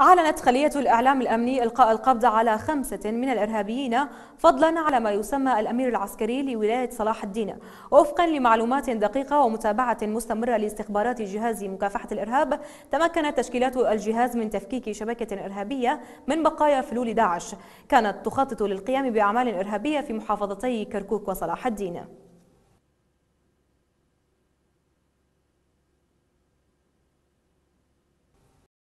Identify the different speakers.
Speaker 1: أعلنت خلية الإعلام الأمني إلقاء القبض على خمسة من الإرهابيين فضلا على ما يسمى الأمير العسكري لولاية صلاح الدين وفقا لمعلومات دقيقة ومتابعة مستمرة لاستخبارات جهاز مكافحة الإرهاب تمكنت تشكيلات الجهاز من تفكيك شبكة إرهابية من بقايا فلول داعش كانت تخطط للقيام بأعمال إرهابية في محافظتي كركوك وصلاح الدين